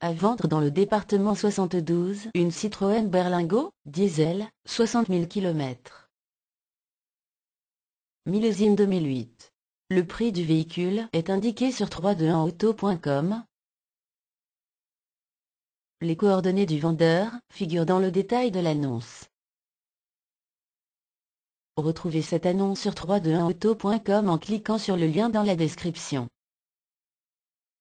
À vendre dans le département 72 une Citroën Berlingo, diesel, 60 000 km. Millésime 2008. Le prix du véhicule est indiqué sur 321auto.com. Les coordonnées du vendeur figurent dans le détail de l'annonce. Retrouvez cette annonce sur 321auto.com en cliquant sur le lien dans la description.